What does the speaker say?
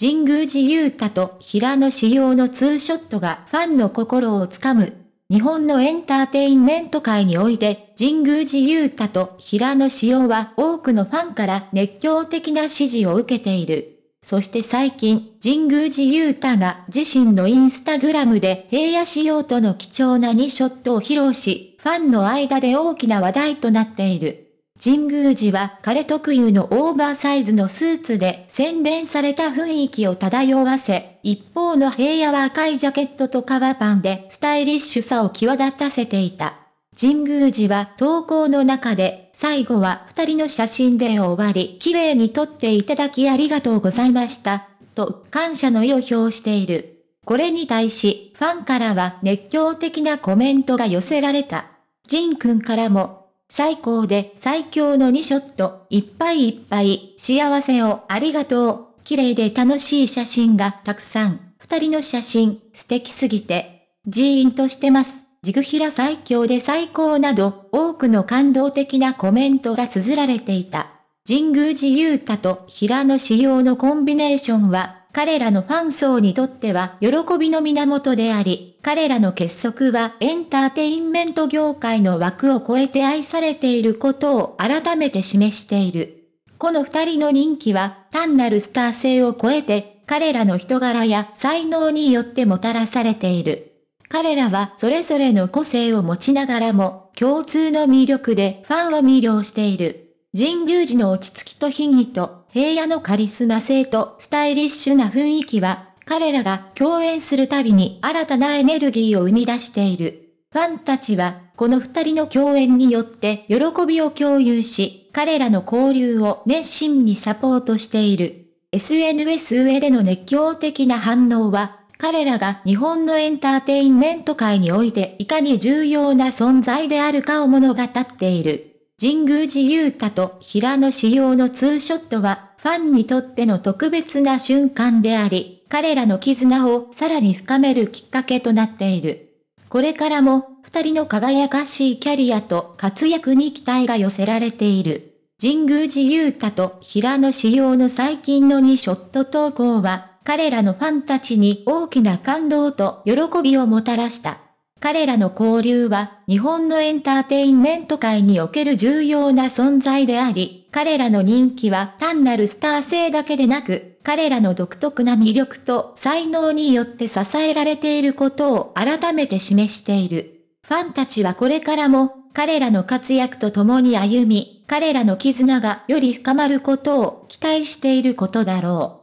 神宮寺勇太と平野志陽のツーショットがファンの心をつかむ。日本のエンターテインメント界において、神宮寺勇太と平野志陽は多くのファンから熱狂的な支持を受けている。そして最近、神宮寺勇太が自身のインスタグラムで平野志陽との貴重な2ショットを披露し、ファンの間で大きな話題となっている。神宮寺は彼特有のオーバーサイズのスーツで洗練された雰囲気を漂わせ、一方の平野は赤いジャケットと革パンでスタイリッシュさを際立たせていた。神宮寺は投稿の中で、最後は二人の写真で終わり、綺麗に撮っていただきありがとうございました、と感謝の意を表している。これに対し、ファンからは熱狂的なコメントが寄せられた。ジン君からも最高で最強の2ショット、いっぱいいっぱい、幸せをありがとう。綺麗で楽しい写真がたくさん。二人の写真、素敵すぎて、ジーンとしてます。ジグヒラ最強で最高など、多くの感動的なコメントが綴られていた。神宮寺勇太と平野仕様のコンビネーションは彼らのファン層にとっては喜びの源であり、彼らの結束はエンターテインメント業界の枠を超えて愛されていることを改めて示している。この二人の人気は単なるスター性を超えて、彼らの人柄や才能によってもたらされている。彼らはそれぞれの個性を持ちながらも、共通の魅力でファンを魅了している。神宮寺の落ち着きと悲劇と、平野のカリスマ性とスタイリッシュな雰囲気は、彼らが共演するたびに新たなエネルギーを生み出している。ファンたちは、この二人の共演によって喜びを共有し、彼らの交流を熱心にサポートしている。SNS 上での熱狂的な反応は、彼らが日本のエンターテインメント界においていかに重要な存在であるかを物語っている。神宮寺勇太と平野紫耀のツーショットは、ファンにとっての特別な瞬間であり、彼らの絆をさらに深めるきっかけとなっている。これからも、二人の輝かしいキャリアと活躍に期待が寄せられている。神宮寺勇太と平野紫耀の最近の2ショット投稿は、彼らのファンたちに大きな感動と喜びをもたらした。彼らの交流は日本のエンターテインメント界における重要な存在であり、彼らの人気は単なるスター性だけでなく、彼らの独特な魅力と才能によって支えられていることを改めて示している。ファンたちはこれからも彼らの活躍と共に歩み、彼らの絆がより深まることを期待していることだろう。